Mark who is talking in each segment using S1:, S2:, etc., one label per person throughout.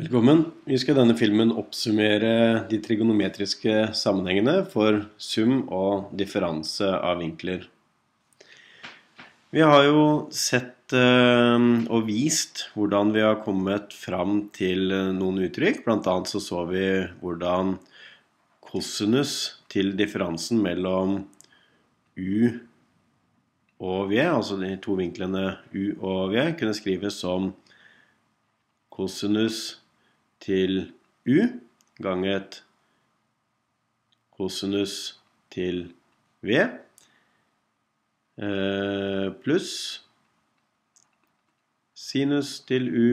S1: Velkommen. Vi skal i denne filmen oppsummere de trigonometriske sammenhengene for sum og differanse av vinkler. Vi har jo sett eh, og vist hvordan vi har kommet fram til eh, noen uttrykk. Blant annet så, så vi hvordan kosinus til differansen mellom u og v, altså de to vinklene u og v, kunne skrives som kosinus til u ganget kosinus til v eh, pluss sinus til u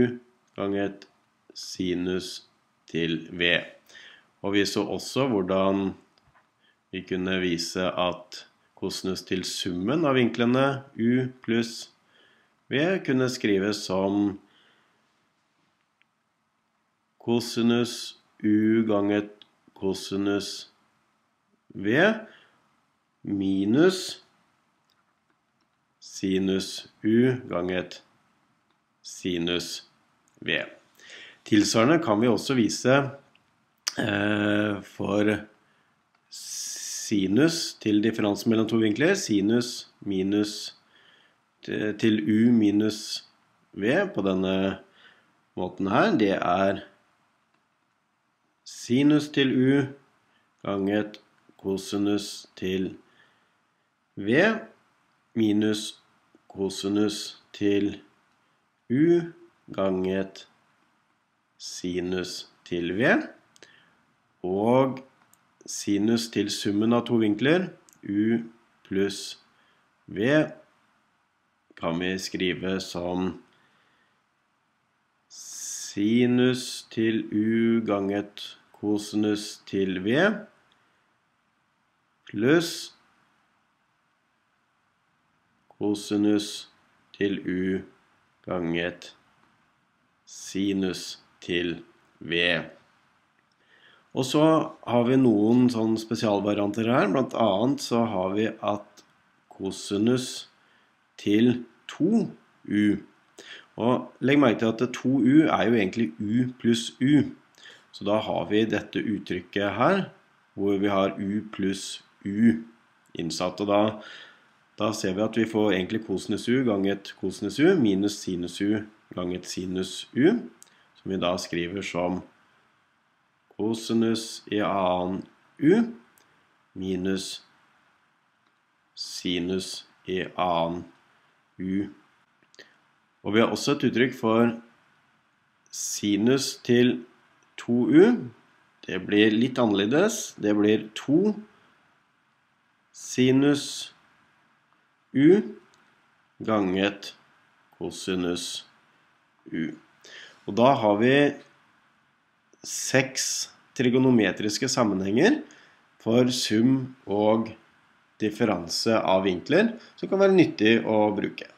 S1: ganget sinus til v. Og vi så også hvordan vi kunne vise at kosinus til summen av vinklene u pluss v kunne skrives som kosinus u ganget kosinus v minus sinus u ganget sinus v. Tilsvarende kan vi også vise eh, for sinus til differansen mellom to vinkler. Sinus minus til u minus v på denne måten her. Det er sinus til u ganget kosinus til v minus kosinus til u ganget sinus til v. Og sinus til summen av to vinkler, u pluss v, kan vi skrive som sinus til u ganget kosinus til V pluss kosinus til U ganget sinus til V. Og så har vi noen sånn spesialvarianter her. Blant annet så har vi at kosinus til 2U. Og legg merke til at 2U er jo egentlig U pluss U. Så da har vi dette uttrykket her, hvor vi har u pluss u innsatt. Og da, da ser vi at vi får egentlig kosinus u ganget kosinus u minus sinus u ganget sinus u, som vi da skriver som kosinus i annen u minus sinus i annen u. Og vi har også et uttrykk for sinus til u. 2u. Det blir litt annerledes. Det blir 2 sinus u ganget kosinus u. Og da har vi seks trigonometriske sammenhenger for sum og differanse av vinkler, som kan være nyttig å bruke.